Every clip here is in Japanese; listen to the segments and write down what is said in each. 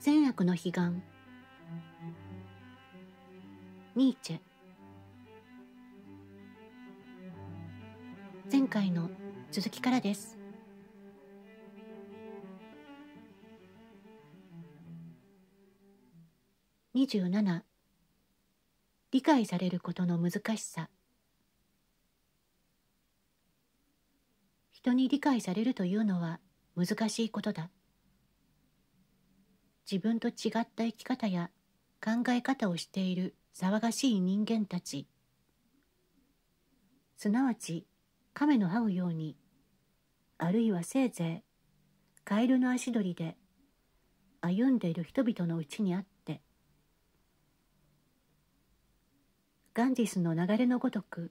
善悪の悲願ニーチェ前回の続きからです27理解されることの難しさ人に理解されるというのは難しいことだ自分と違った生き方や考え方をしている騒がしい人間たちすなわち亀の這うようにあるいはせいぜいカエルの足取りで歩んでいる人々のうちにあってガンジスの流れのごとく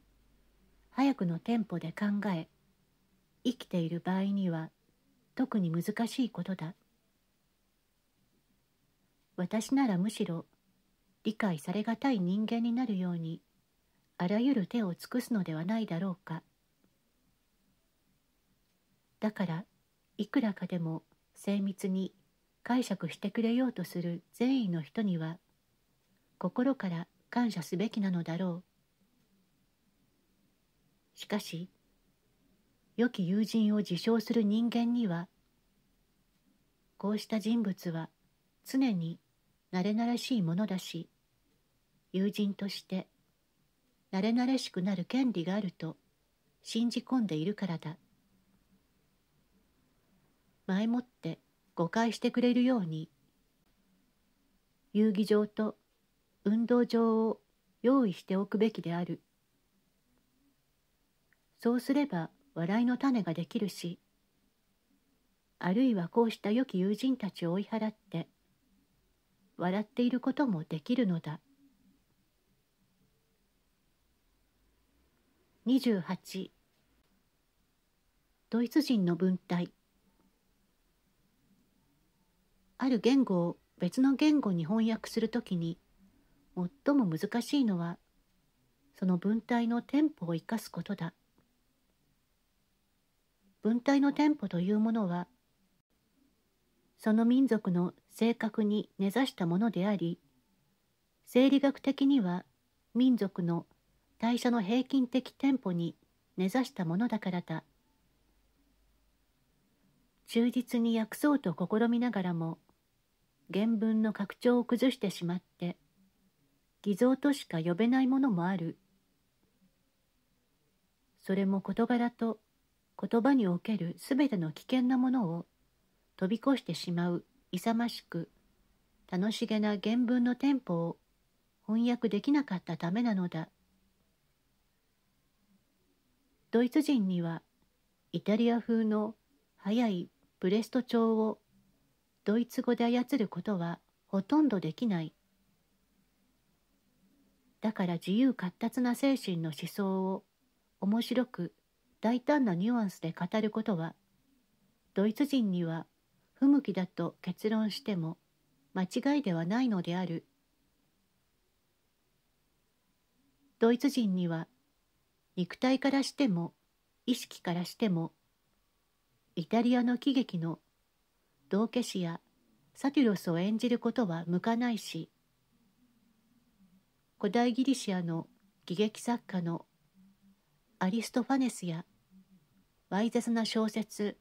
早くのテンポで考え生きている場合には特に難しいことだ私ならむしろ理解されがたい人間になるようにあらゆる手を尽くすのではないだろうかだからいくらかでも精密に解釈してくれようとする善意の人には心から感謝すべきなのだろうしかし良き友人を自称する人間にはこうした人物は常に慣れ慣れしいものだし友人として慣れ慣れしくなる権利があると信じ込んでいるからだ前もって誤解してくれるように遊技場と運動場を用意しておくべきであるそうすれば笑いの種ができるしあるいはこうした良き友人たちを追い払って笑っていることもできるのだ28ドイツ人の文体ある言語を別の言語に翻訳するときに最も難しいのはその文体のテンポを生かすことだ文体のテンポというものはその民族の性格に根ざしたものであり生理学的には民族の代謝の平均的テンポに根ざしたものだからだ忠実に訳そうと試みながらも原文の拡張を崩してしまって偽造としか呼べないものもあるそれも事柄と言葉におけるすべての危険なものを飛び越してしまう勇ましく楽しげな原文のテンポを翻訳できなかったためなのだドイツ人にはイタリア風の速いブレスト調をドイツ語で操ることはほとんどできないだから自由闊達な精神の思想を面白く大胆なニュアンスで語ることはドイツ人には不向きだと結論しても間違いではないのであるドイツ人には肉体からしても意識からしてもイタリアの喜劇の道化師やサティロスを演じることは向かないし古代ギリシアの喜劇作家のアリストファネスやわい雑な小説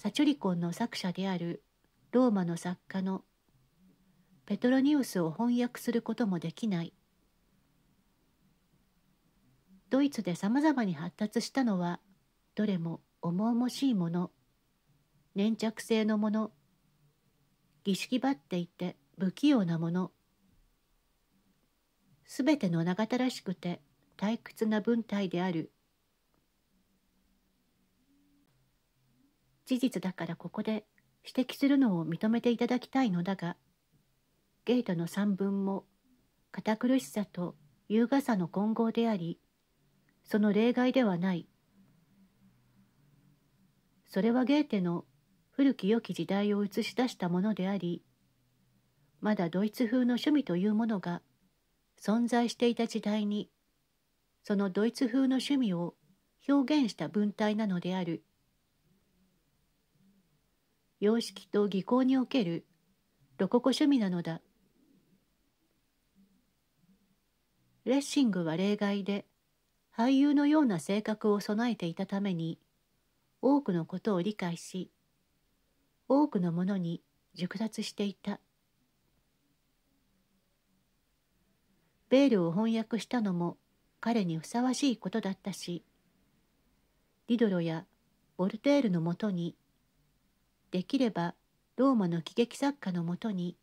サチュリコンの作者であるローマの作家のペトロニウスを翻訳することもできないドイツでさまざまに発達したのはどれも重々しいもの粘着性のもの儀式ばっていて不器用なものすべての長たらしくて退屈な文体である事実だからここで指摘するのを認めていただきたいのだがゲートの三文も堅苦しさと優雅さの混合でありその例外ではないそれはゲーテの古き良き時代を映し出したものでありまだドイツ風の趣味というものが存在していた時代にそのドイツ風の趣味を表現した文体なのである様式と技巧におけるロココ趣味なのだ。レッシングは例外で俳優のような性格を備えていたために多くのことを理解し多くのものに熟達していたベールを翻訳したのも彼にふさわしいことだったしリドロやボルテールのもとにできればローマの喜劇作家のもとに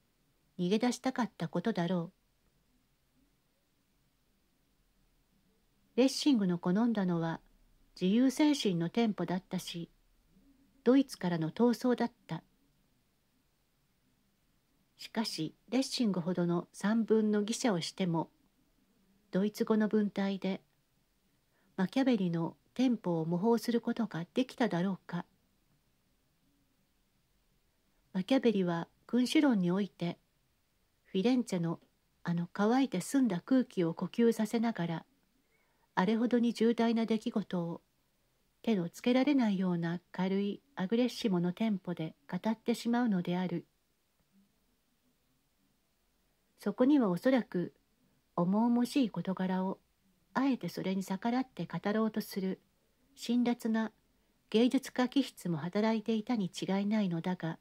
逃げ出したかったことだろう。レッシングの好んだのは自由精神の店舗だったし、ドイツからの闘争だった。しかし、レッシングほどの3分の犠者をしても、ドイツ語の文体で、マキャベリの店舗を模倣することができただろうか。マキャベリは君主論においてフィレンツェのあの乾いて澄んだ空気を呼吸させながらあれほどに重大な出来事を手のつけられないような軽いアグレッシモのテンポで語ってしまうのであるそこにはおそらく重々しい事柄をあえてそれに逆らって語ろうとする辛辣な芸術家気質も働いていたに違いないのだが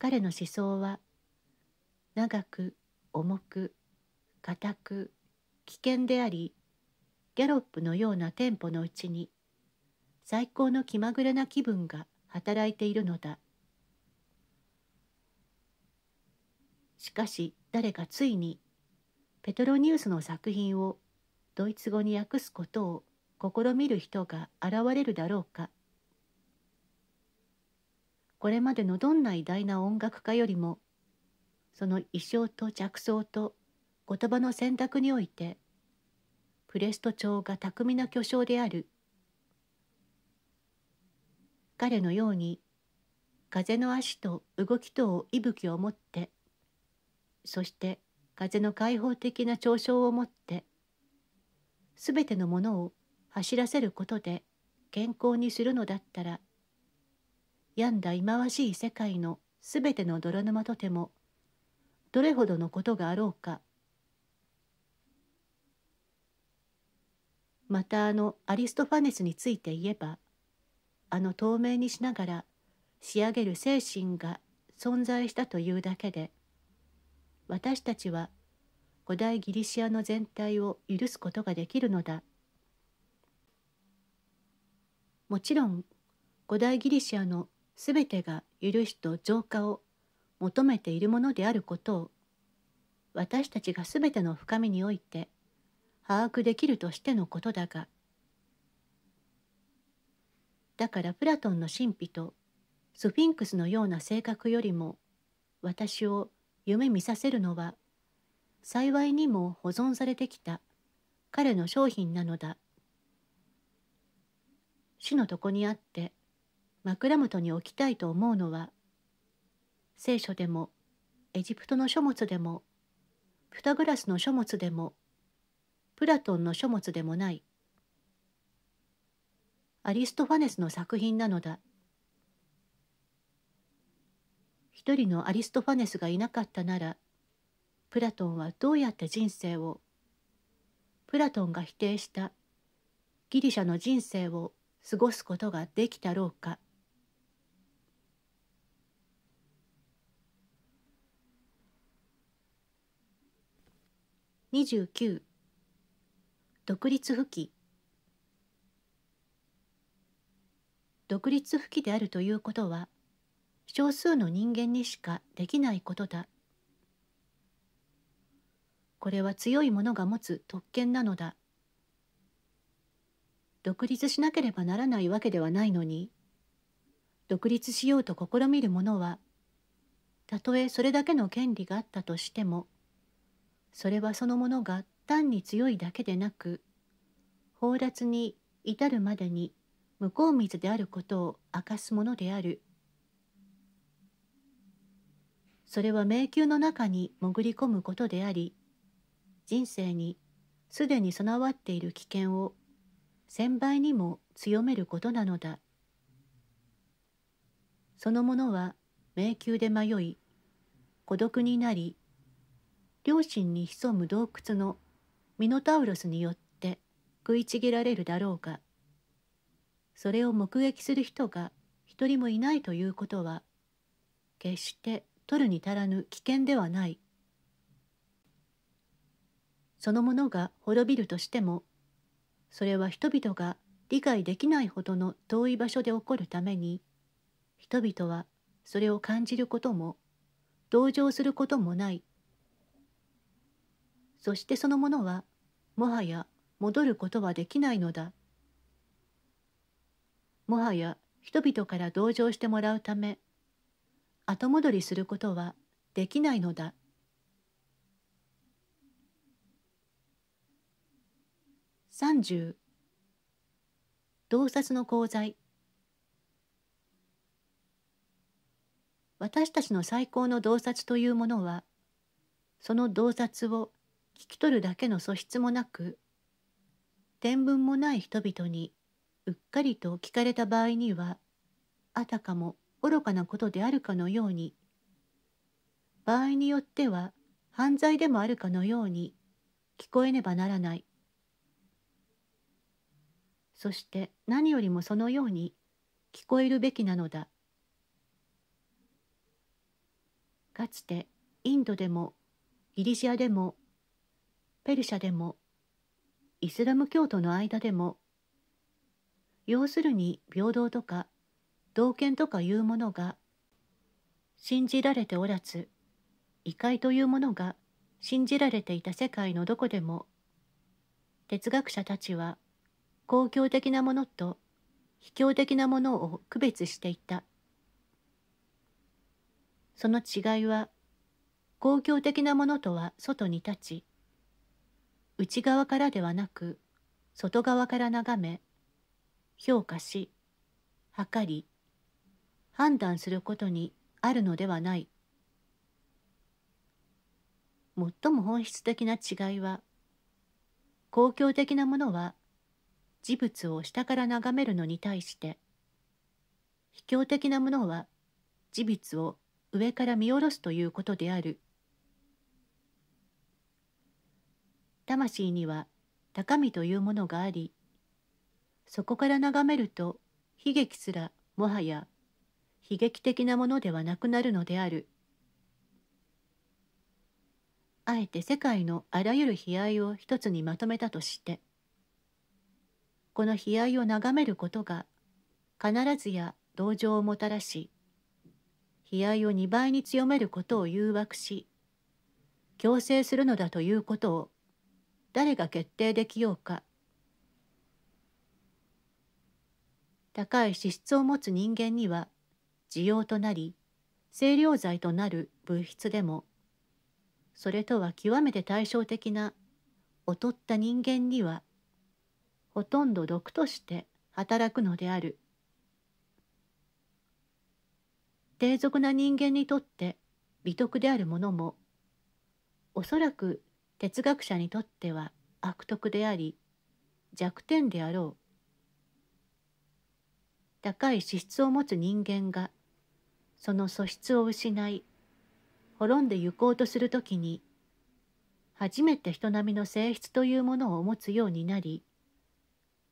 彼の思想は長く重く固く危険でありギャロップのようなテンポのうちに最高の気まぐれな気分が働いているのだしかし誰かついにペトロニウスの作品をドイツ語に訳すことを試みる人が現れるだろうかこれまでのどんな偉大な音楽家よりもその意匠と着想と言葉の選択においてプレスト調が巧みな巨匠である彼のように風の足と動きとを息吹を持ってそして風の開放的な調笑を持ってすべてのものを走らせることで健康にするのだったら病んだ忌まわしい世界のすべての泥沼とてもどれほどのことがあろうかまたあのアリストファネスについて言えばあの透明にしながら仕上げる精神が存在したというだけで私たちは古代ギリシアの全体を許すことができるのだもちろん古代ギリシアのすべてが許しと浄化を求めているものであることを私たちがすべての深みにおいて把握できるとしてのことだがだからプラトンの神秘とスフィンクスのような性格よりも私を夢見させるのは幸いにも保存されてきた彼の商品なのだ。死の床にあって枕元に置きたいと思うのは聖書でもエジプトの書物でもプタグラスの書物でもプラトンの書物でもないアリストファネスの作品なのだ一人のアリストファネスがいなかったならプラトンはどうやって人生をプラトンが否定したギリシャの人生を過ごすことができたろうか。29独立不起独立不起であるということは少数の人間にしかできないことだこれは強い者が持つ特権なのだ独立しなければならないわけではないのに独立しようと試みる者はたとえそれだけの権利があったとしてもそれはそのものが単に強いだけでなく放達に至るまでに向こう水であることを明かすものであるそれは迷宮の中に潜り込むことであり人生にすでに備わっている危険を千倍にも強めることなのだそのものは迷宮で迷い孤独になり両親に潜む洞窟のミノタウロスによって食いちぎられるだろうかそれを目撃する人が一人もいないということは決して取るに足らぬ危険ではないそのものが滅びるとしてもそれは人々が理解できないほどの遠い場所で起こるために人々はそれを感じることも同情することもないそしてそのものはもはや戻ることはできないのだもはや人々から同情してもらうため後戻りすることはできないのだ三十洞察の功罪私たちの最高の洞察というものはその洞察を聞き取るだけの素質もなく天文もない人々にうっかりと聞かれた場合にはあたかも愚かなことであるかのように場合によっては犯罪でもあるかのように聞こえねばならないそして何よりもそのように聞こえるべきなのだかつてインドでもギリシアでもペルシャでもイスラム教徒の間でも要するに平等とか同権とかいうものが信じられておらず異界というものが信じられていた世界のどこでも哲学者たちは公共的なものと卑怯的なものを区別していたその違いは公共的なものとは外に立ち内側からではなく外側から眺め評価し測り判断することにあるのではない最も本質的な違いは公共的なものは事物を下から眺めるのに対して卑怯的なものは事物を上から見下ろすということである。魂には高みというものがありそこから眺めると悲劇すらもはや悲劇的なものではなくなるのであるあえて世界のあらゆる悲哀を一つにまとめたとしてこの悲哀を眺めることが必ずや同情をもたらし悲哀を2倍に強めることを誘惑し強制するのだということを誰が決定できようか高い資質を持つ人間には需要となり清涼剤となる物質でもそれとは極めて対照的な劣った人間にはほとんど毒として働くのである低俗な人間にとって美徳であるものもおそらく哲学者にとっては悪徳であり弱点であろう高い資質を持つ人間がその素質を失い滅んで行こうとする時に初めて人並みの性質というものを持つようになり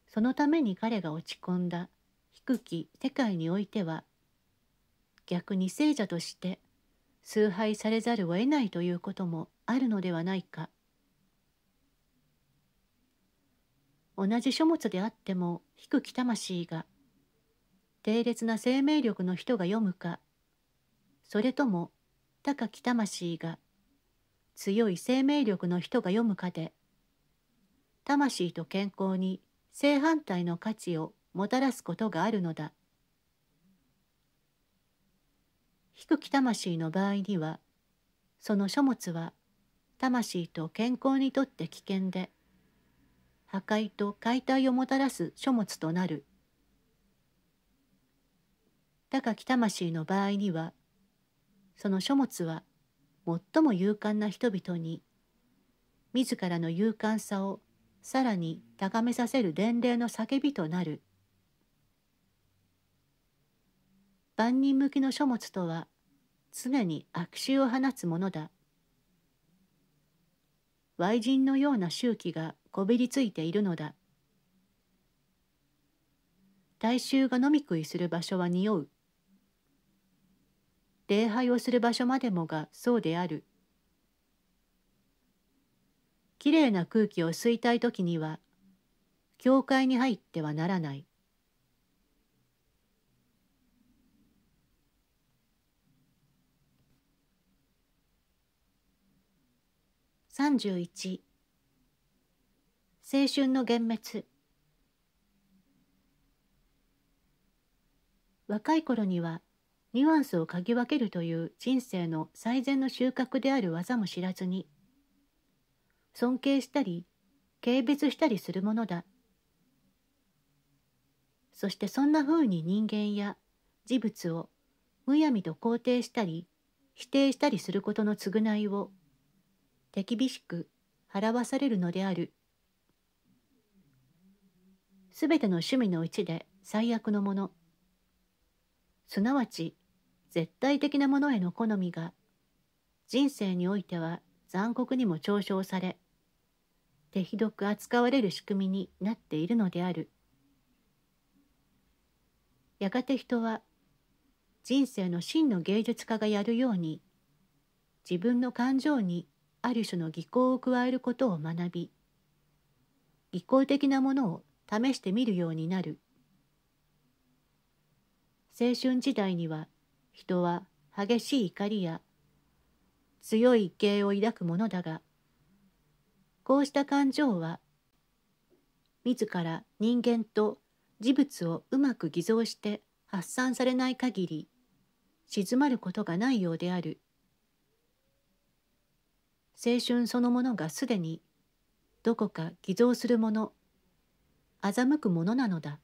そのために彼が落ち込んだ低き世界においては逆に聖者として崇拝されざるを得ないということもあるのではないか。同じ書物であっても低き魂が低劣な生命力の人が読むかそれとも高き魂が強い生命力の人が読むかで魂と健康に正反対の価値をもたらすことがあるのだ低き魂の場合にはその書物は魂と健康にとって危険で破壊と解体をもたらす書物となる高き魂の場合にはその書物は最も勇敢な人々に自らの勇敢さをさらに高めさせる伝令の叫びとなる万人向きの書物とは常に悪臭を放つものだ。Y 人のような周期がこびりついているのだ大衆が飲み食いする場所は匂う礼拝をする場所までもがそうであるきれいな空気を吸いたい時には教会に入ってはならない31青春の幻滅若い頃にはニュアンスを嗅ぎ分けるという人生の最善の収穫である技も知らずに尊敬したり軽蔑したりするものだそしてそんな風に人間や事物をむやみと肯定したり否定したりすることの償いを手厳しく払わされるのであるすべての趣味のうちで最悪のもの、すなわち絶対的なものへの好みが、人生においては残酷にも嘲笑され、手ひどく扱われる仕組みになっているのである。やがて人は人生の真の芸術家がやるように自分の感情にある種の技巧を加えることを学び技巧的なものを試してみるようになる青春時代には人は激しい怒りや強い畏敬を抱くものだがこうした感情は自ら人間と事物をうまく偽造して発散されない限り静まることがないようである青春そのものがすでにどこか偽造するもの欺くものなのだ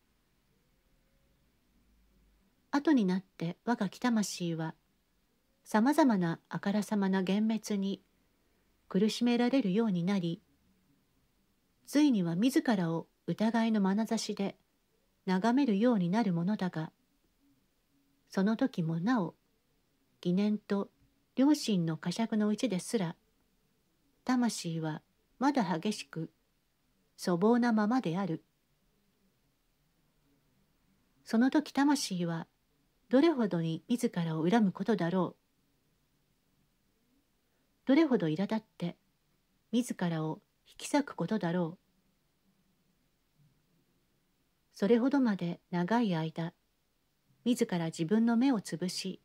後になって我が魂はさまざまなあからさまな幻滅に苦しめられるようになりついには自らを疑いの眼差しで眺めるようになるものだがその時もなお疑念と両親の呵責のうちですら魂はまだ激しく粗暴なままである。その時魂はどれほどに自らを恨むことだろうどれほど苛立って自らを引き裂くことだろうそれほどまで長い間自ら自分の目をつぶし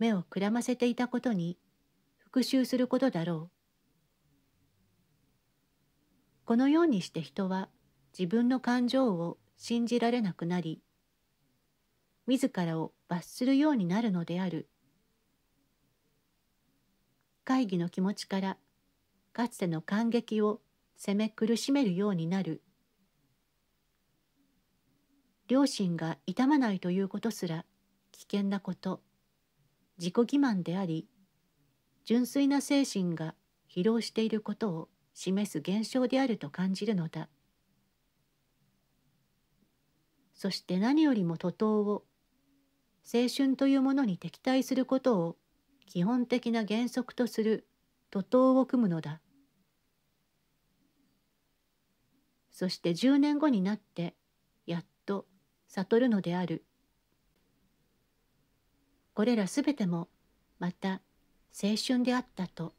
目をくらませていたことに復讐することだろうこのようにして人は自分の感情を信じられなくなり自らを罰するようになるのである会議の気持ちからかつての感激を責め苦しめるようになる両親が痛まないということすら危険なこと自己欺瞞であり純粋な精神が疲労していることを示す現象であると感じるのだそして何よりも徒党を青春というものに敵対することを基本的な原則とする徒党を組むのだそして10年後になってやっと悟るのであるこれらすべてもまた青春であったと。